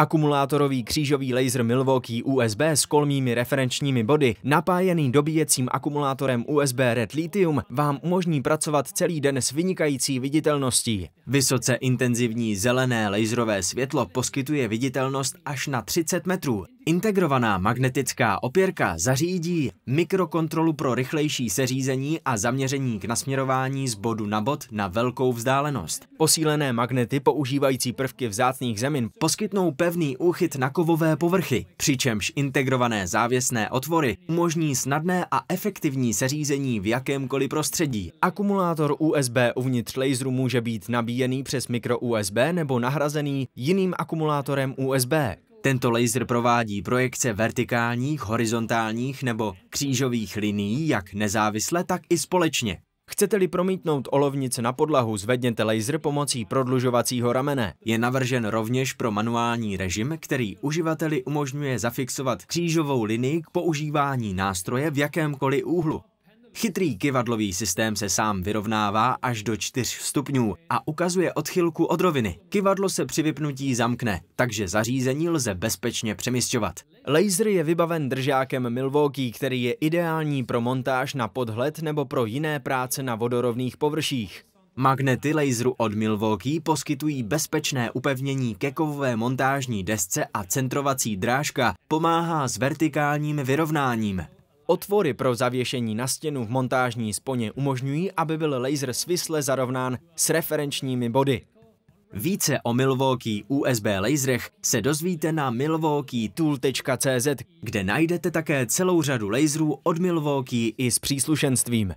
Akumulátorový křížový laser Milwaukee USB s kolmými referenčními body, napájený dobíjecím akumulátorem USB Red Lithium, vám umožní pracovat celý den s vynikající viditelností. Vysoce intenzivní zelené laserové světlo poskytuje viditelnost až na 30 metrů. Integrovaná magnetická opěrka zařídí mikrokontrolu pro rychlejší seřízení a zaměření k nasměrování z bodu na bod na velkou vzdálenost. Posílené magnety používající prvky vzácných zemin poskytnou pevný úchyt na kovové povrchy, přičemž integrované závěsné otvory umožní snadné a efektivní seřízení v jakémkoliv prostředí. Akumulátor USB uvnitř laseru může být nabíjený přes mikro USB nebo nahrazený jiným akumulátorem USB, tento laser provádí projekce vertikálních, horizontálních nebo křížových linií jak nezávisle, tak i společně. Chcete-li promítnout olovnice na podlahu, zvedněte laser pomocí prodlužovacího ramene. Je navržen rovněž pro manuální režim, který uživateli umožňuje zafixovat křížovou linii k používání nástroje v jakémkoliv úhlu. Chytrý kivadlový systém se sám vyrovnává až do 4 stupňů a ukazuje odchylku od roviny. Kivadlo se při vypnutí zamkne, takže zařízení lze bezpečně přemysťovat. Laser je vybaven držákem Milwaukee, který je ideální pro montáž na podhled nebo pro jiné práce na vodorovných površích. Magnety laseru od Milwaukee poskytují bezpečné upevnění ke kovové montážní desce a centrovací drážka pomáhá s vertikálním vyrovnáním. Otvory pro zavěšení na stěnu v montážní sponě umožňují, aby byl laser svisle zarovnán s referenčními body. Více o Milwaukee USB laserech se dozvíte na milwaukeetool.cz, kde najdete také celou řadu laserů od Milwaukee i s příslušenstvím.